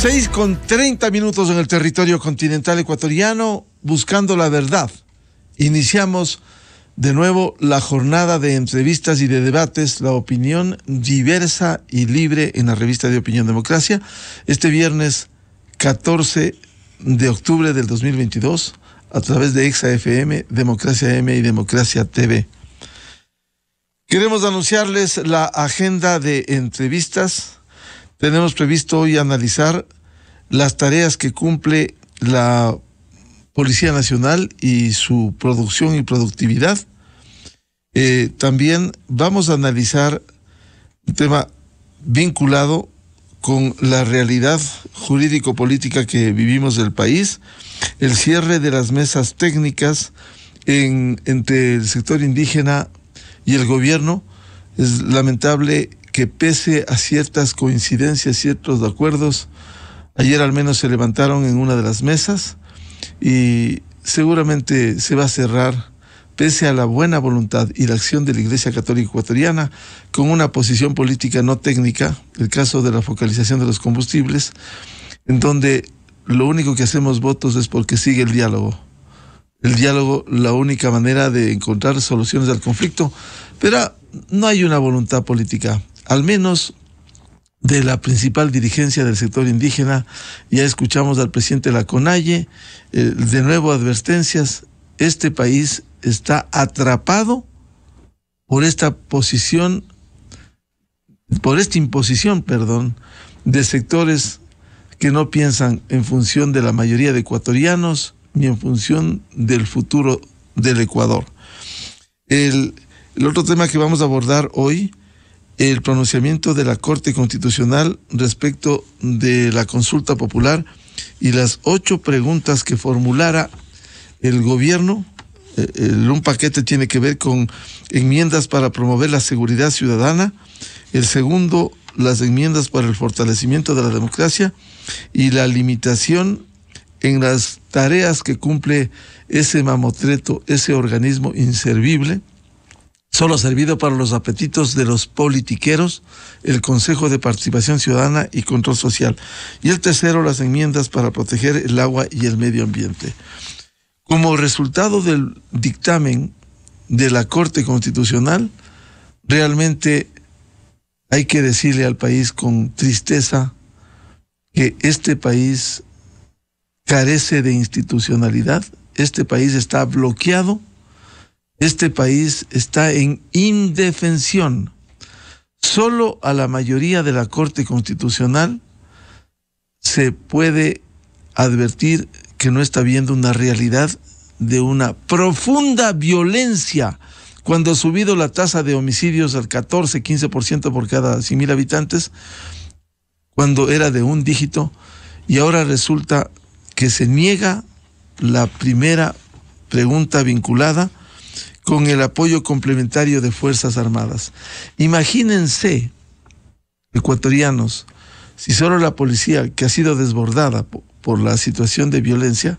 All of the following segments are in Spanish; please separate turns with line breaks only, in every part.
6 con 30 minutos en el territorio continental ecuatoriano, buscando la verdad. Iniciamos de nuevo la jornada de entrevistas y de debates, la opinión diversa y libre en la revista de Opinión Democracia, este viernes 14 de octubre del 2022 a través de ExaFM, Democracia M y Democracia TV. Queremos anunciarles la agenda de entrevistas tenemos previsto hoy analizar las tareas que cumple la Policía Nacional y su producción y productividad. Eh, también vamos a analizar un tema vinculado con la realidad jurídico-política que vivimos del país, el cierre de las mesas técnicas entre el sector indígena y el gobierno. Es lamentable que pese a ciertas coincidencias, ciertos acuerdos, ayer al menos se levantaron en una de las mesas y seguramente se va a cerrar, pese a la buena voluntad y la acción de la Iglesia Católica Ecuatoriana, con una posición política no técnica, el caso de la focalización de los combustibles, en donde lo único que hacemos votos es porque sigue el diálogo. El diálogo, la única manera de encontrar soluciones al conflicto, pero no hay una voluntad política al menos de la principal dirigencia del sector indígena. Ya escuchamos al presidente de la CONAIE, eh, de nuevo advertencias, este país está atrapado por esta posición, por esta imposición, perdón, de sectores que no piensan en función de la mayoría de ecuatorianos ni en función del futuro del Ecuador. el otro tema que vamos a abordar hoy el pronunciamiento de la Corte Constitucional respecto de la consulta popular y las ocho preguntas que formulara el gobierno. Eh, un paquete tiene que ver con enmiendas para promover la seguridad ciudadana, el segundo, las enmiendas para el fortalecimiento de la democracia y la limitación en las tareas que cumple ese mamotreto, ese organismo inservible. Solo ha servido para los apetitos de los politiqueros el Consejo de Participación Ciudadana y Control Social. Y el tercero, las enmiendas para proteger el agua y el medio ambiente. Como resultado del dictamen de la Corte Constitucional, realmente hay que decirle al país con tristeza que este país carece de institucionalidad, este país está bloqueado este país está en indefensión. Solo a la mayoría de la Corte Constitucional se puede advertir que no está viendo una realidad de una profunda violencia cuando ha subido la tasa de homicidios al 14, 15% por cada mil habitantes, cuando era de un dígito, y ahora resulta que se niega la primera pregunta vinculada con el apoyo complementario de Fuerzas Armadas. Imagínense, ecuatorianos, si solo la policía, que ha sido desbordada por la situación de violencia,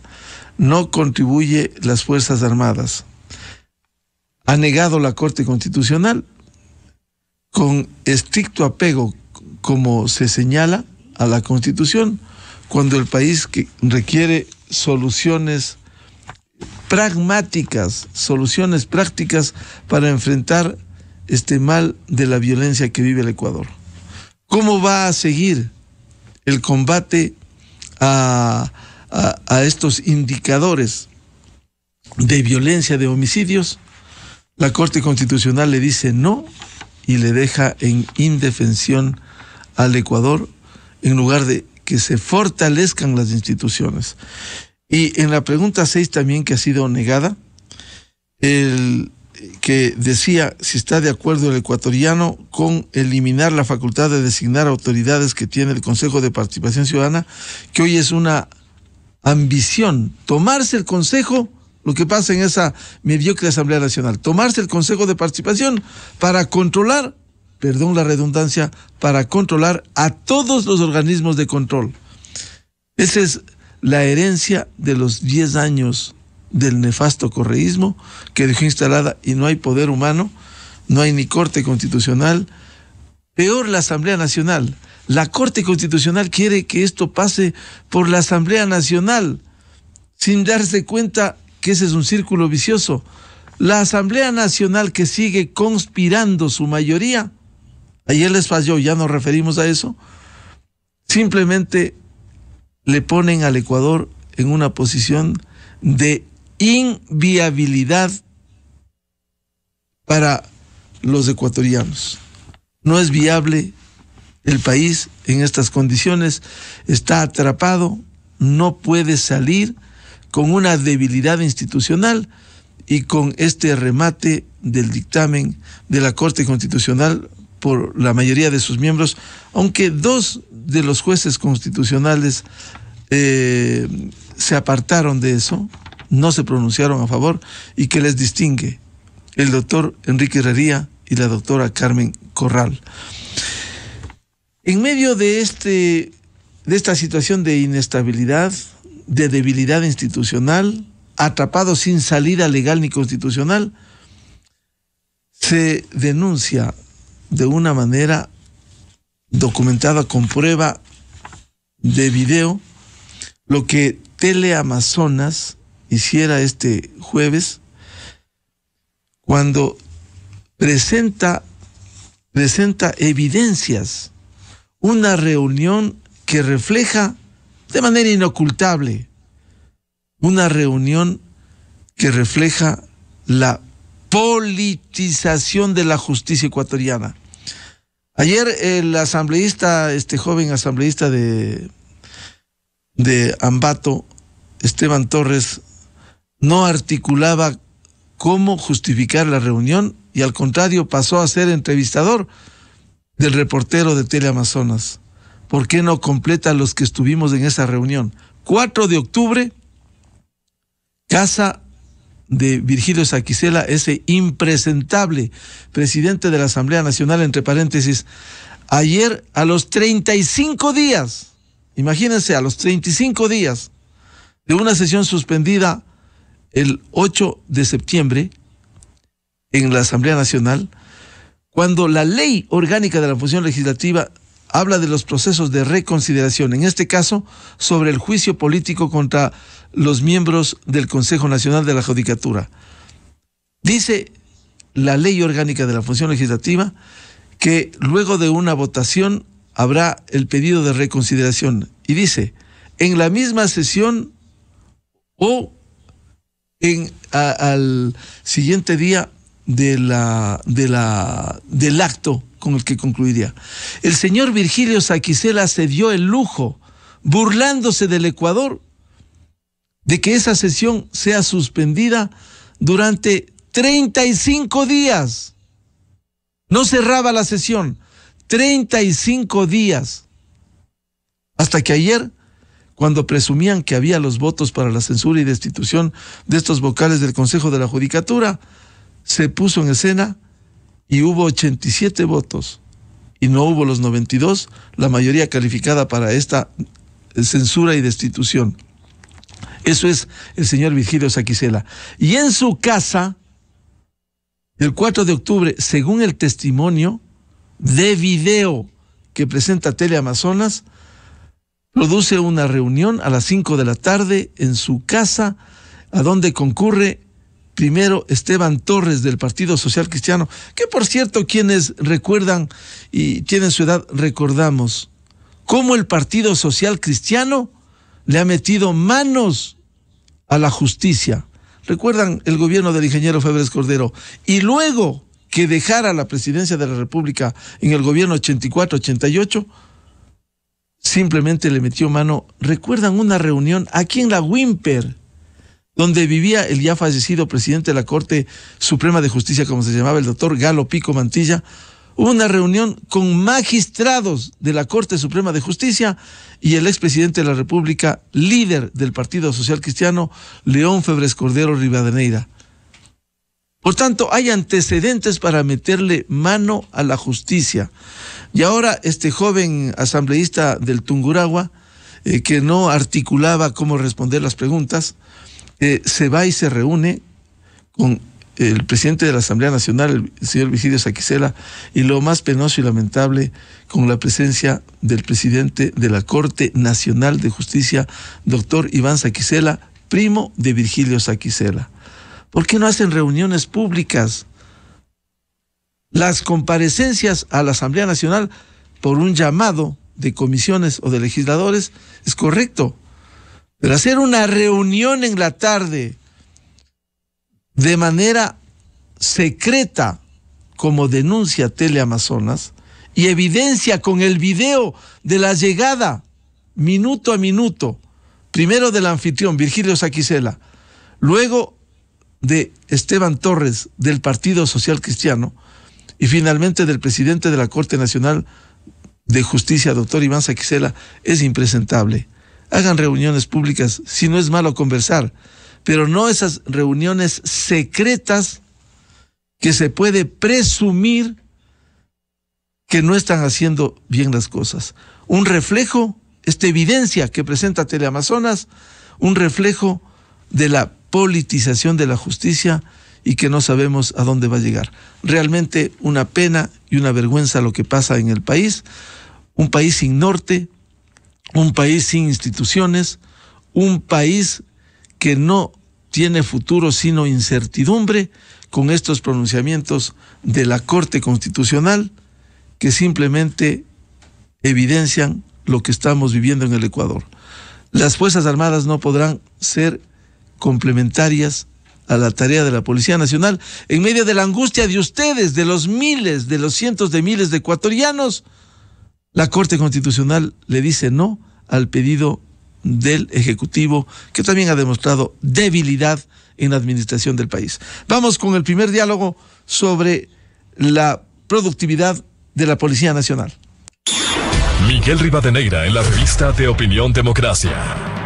no contribuye las Fuerzas Armadas. Ha negado la Corte Constitucional con estricto apego, como se señala, a la Constitución, cuando el país que requiere soluciones pragmáticas, soluciones prácticas para enfrentar este mal de la violencia que vive el Ecuador. ¿Cómo va a seguir el combate a, estos indicadores de violencia, de homicidios? La Corte Constitucional le dice no y le deja en indefensión al Ecuador en lugar de que se fortalezcan las instituciones. Y en la pregunta 6 también que ha sido negada, el que decía si está de acuerdo el ecuatoriano con eliminar la facultad de designar autoridades que tiene el Consejo de Participación Ciudadana, que hoy es una ambición, tomarse el Consejo, lo que pasa en esa mediocre Asamblea Nacional, tomarse el Consejo de Participación para controlar, perdón la redundancia, para controlar a todos los organismos de control. Ese es la herencia de los 10 años del nefasto correísmo que dejó instalada y no hay poder humano, no hay ni corte constitucional, peor la Asamblea Nacional. La Corte Constitucional quiere que esto pase por la Asamblea Nacional sin darse cuenta que ese es un círculo vicioso. La Asamblea Nacional que sigue conspirando su mayoría, ayer les falló, ya nos referimos a eso, simplemente le ponen al Ecuador en una posición de inviabilidad para los ecuatorianos. No es viable el país en estas condiciones, está atrapado, no puede salir con una debilidad institucional y con este remate del dictamen de la Corte Constitucional por la mayoría de sus miembros, aunque dos de los jueces constitucionales eh, se apartaron de eso, no se pronunciaron a favor y que les distingue el doctor Enrique Herrería y la doctora Carmen Corral. En medio de, este, de esta situación de inestabilidad, de debilidad institucional, atrapado sin salida legal ni constitucional, se denuncia de una manera documentada con prueba de video lo que Teleamazonas hiciera este jueves cuando presenta presenta evidencias una reunión que refleja de manera inocultable una reunión que refleja la politización de la justicia ecuatoriana. Ayer el asambleísta, este joven asambleísta de, de Ambato, Esteban Torres, no articulaba cómo justificar la reunión y al contrario pasó a ser entrevistador del reportero de Teleamazonas. ¿Por qué no completa los que estuvimos en esa reunión? 4 de octubre, Casa de Virgilio Saquisela, ese impresentable presidente de la Asamblea Nacional, entre paréntesis, ayer a los 35 días, imagínense, a los 35 días de una sesión suspendida el 8 de septiembre en la Asamblea Nacional, cuando la ley orgánica de la función legislativa habla de los procesos de reconsideración, en este caso sobre el juicio político contra los miembros del Consejo Nacional de la Judicatura. Dice la ley orgánica de la función legislativa que luego de una votación habrá el pedido de reconsideración y dice, en la misma sesión o en, al siguiente día de la, de la, del acto con el que concluiría. El señor Virgilio Saquicela se dio el lujo, burlándose del Ecuador, de que esa sesión sea suspendida durante 35 días. No cerraba la sesión, 35 días. Hasta que ayer, cuando presumían que había los votos para la censura y destitución de estos vocales del Consejo de la Judicatura, se puso en escena y hubo 87 votos y no hubo los 92, la mayoría calificada para esta eh, censura y destitución. Eso es el señor Virgilio Saquicela. Y en su casa, el 4 de octubre, según el testimonio de video que presenta Teleamazonas, produce una reunión a las 5 de la tarde en su casa, a donde concurre primero Esteban Torres del Partido Social Cristiano, que por cierto quienes recuerdan y tienen su edad recordamos cómo el Partido Social Cristiano le ha metido manos a la justicia. Recuerdan el gobierno del ingeniero Febres Cordero y luego que dejara la presidencia de la República en el gobierno 84-88, simplemente le metió mano. Recuerdan una reunión aquí en la Wimper donde vivía el ya fallecido presidente de la Corte Suprema de Justicia, como se llamaba el doctor Galo Pico Mantilla, hubo una reunión con magistrados de la Corte Suprema de Justicia y el expresidente de la República, líder del Partido Social Cristiano, León Febres Cordero Rivadeneira. Por tanto, hay antecedentes para meterle mano a la justicia. Y ahora este joven asambleísta del Tunguragua, eh, que no articulaba cómo responder las preguntas, se va y se reúne con el presidente de la Asamblea Nacional, el señor Virgilio Saquicela, y lo más penoso y lamentable, con la presencia del presidente de la Corte Nacional de Justicia, doctor Iván Saquicela, primo de Virgilio Saquicela. ¿Por qué no hacen reuniones públicas? Las comparecencias a la Asamblea Nacional por un llamado de comisiones o de legisladores es correcto, hacer una reunión en la tarde de manera secreta, como denuncia Teleamazonas, y evidencia con el video de la llegada, minuto a minuto, primero del anfitrión, Virgilio Saquicela, luego de Esteban Torres, del Partido Social Cristiano, y finalmente del presidente de la Corte Nacional de Justicia, doctor Iván Saquicela, es impresentable hagan reuniones públicas, si no es malo conversar, pero no esas reuniones secretas que se puede presumir que no están haciendo bien las cosas. Un reflejo, esta evidencia que presenta Teleamazonas, un reflejo de la politización de la justicia y que no sabemos a dónde va a llegar. Realmente una pena y una vergüenza lo que pasa en el país, un país sin norte, un país sin instituciones, un país que no tiene futuro sino incertidumbre con estos pronunciamientos de la Corte Constitucional que simplemente evidencian lo que estamos viviendo en el Ecuador. Las Fuerzas Armadas no podrán ser complementarias a la tarea de la Policía Nacional en medio de la angustia de ustedes, de los miles, de los cientos de miles de ecuatorianos la Corte Constitucional le dice no al pedido del Ejecutivo, que también ha demostrado debilidad en la administración del país. Vamos con el primer diálogo sobre la productividad de la Policía Nacional. Miguel Rivadeneira en la revista de Opinión Democracia.